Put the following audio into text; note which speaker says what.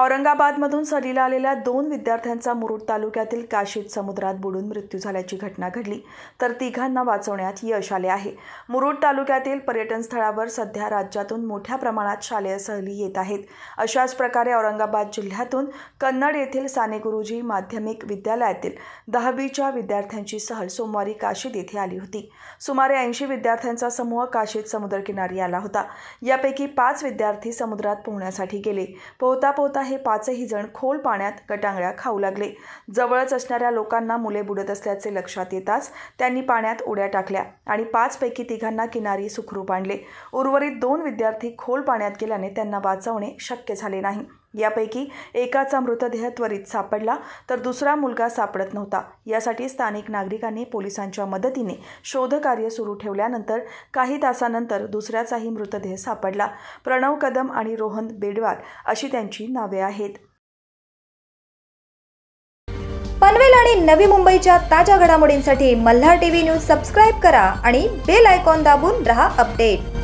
Speaker 1: औरंगाबादमधून सहलीला आलेल्या दोन विद्यार्थ्यांचा मुरुड तालुक्यातील काशीत समुद्रात बुडून मृत्यू झाल्याची घटना घडली तर तिघांना वाचवण्यात यश आले आहे मुरुड तालुक्यातील पर्यटन स्थळावर सध्या राज्यातून मोठ्या प्रमाणात शालेय सहली येत आहेत अशाच प्रकारे औरंगाबाद जिल्ह्यातून कन्नड येथील साने गुरुजी माध्यमिक विद्यालयातील दहावीच्या विद्यार्थ्यांची सहल सोमवारी काशीत येथे आली होती सुमारे ऐंशी विद्यार्थ्यांचा समूह काशीत समुद्रकिनारी आला होता यापैकी पाच विद्यार्थी समुद्रात पोहण्यासाठी गेले पोहता पोहता हे पाचही जण खोल पाण्यात गटांगळ्या खाऊ लागले जवळच असणाऱ्या लोकांना मुले बुडत असल्याचे लक्षात येताच त्यांनी पाण्यात उड्या टाकल्या आणि पाचपैकी तिघांना किनारी सुखरूप आणले उर्वरित दोन विद्यार्थी खोल पाण्यात गेल्याने त्यांना वाचवणे शक्य झाले नाही यापैकी एकाचा मृतदेह त्वरित सापडला तर दुसरा मुलगा सापडत नव्हता यासाठी स्थानिक नागरिकांनी पोलिसांच्या मदतीने शोधकार्य सुरू ठेवल्यानंतर काही तासानंतर दुसऱ्याचाही मृतदेह सापडला प्रणव कदम आणि रोहन बेडवार अशी त्यांची नावे आहेत
Speaker 2: पनवेल आणि नवी मुंबईच्या ताज्या घडामोडींसाठी मल्हार टीव्ही न्यूज सबस्क्राईब करा आणि बेल आयकॉन दाबून रहा अपडेट